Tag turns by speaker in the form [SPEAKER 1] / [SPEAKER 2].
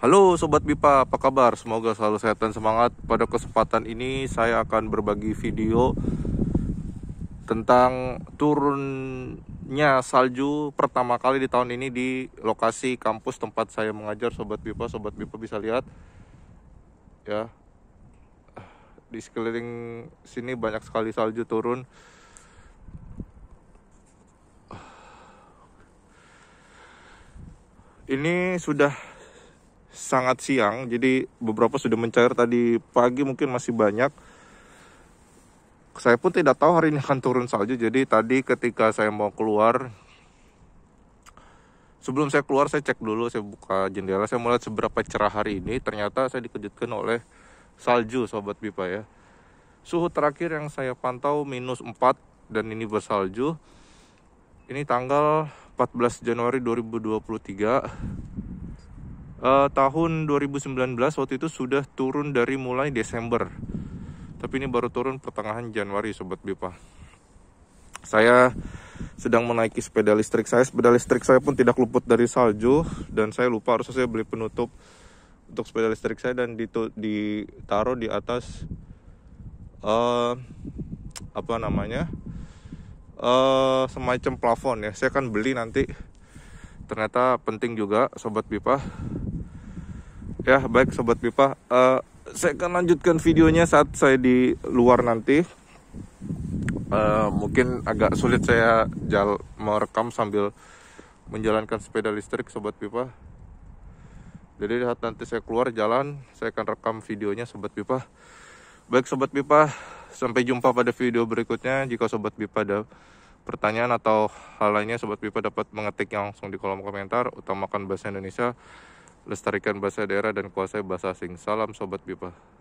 [SPEAKER 1] Halo Sobat Bipa, apa kabar? Semoga selalu sehat dan semangat Pada kesempatan ini saya akan berbagi video Tentang turunnya salju pertama kali di tahun ini Di lokasi kampus tempat saya mengajar Sobat Bipa Sobat Bipa bisa lihat Ya Di sekeliling sini banyak sekali salju turun ini sudah sangat siang jadi beberapa sudah mencair tadi pagi mungkin masih banyak saya pun tidak tahu hari ini akan turun salju jadi tadi ketika saya mau keluar sebelum saya keluar saya cek dulu saya buka jendela saya melihat seberapa cerah hari ini ternyata saya dikejutkan oleh salju sobat pipa ya suhu terakhir yang saya pantau minus 4 dan ini bersalju ini tanggal 14 Januari 2023 uh, tahun 2019 waktu itu sudah turun dari mulai Desember. Tapi ini baru turun pertengahan Januari sobat Bipa. Saya sedang menaiki sepeda listrik saya. Sepeda listrik saya pun tidak luput dari salju dan saya lupa harusnya saya beli penutup untuk sepeda listrik saya dan ditaruh di atas uh, apa namanya uh, semacam plafon ya saya akan beli nanti ternyata penting juga sobat pipa ya baik sobat pipa uh, saya akan lanjutkan videonya saat saya di luar nanti uh, mungkin agak sulit saya jal merekam sambil menjalankan sepeda listrik sobat pipa jadi lihat nanti saya keluar jalan saya akan rekam videonya sobat pipa baik sobat pipa sampai jumpa pada video berikutnya jika sobat pipa ada pertanyaan atau hal lainnya sobat pipa dapat mengetik yang langsung di kolom komentar utamakan bahasa Indonesia Lestarikan bahasa daerah dan kuasai bahasa asing. Salam Sobat Bipa.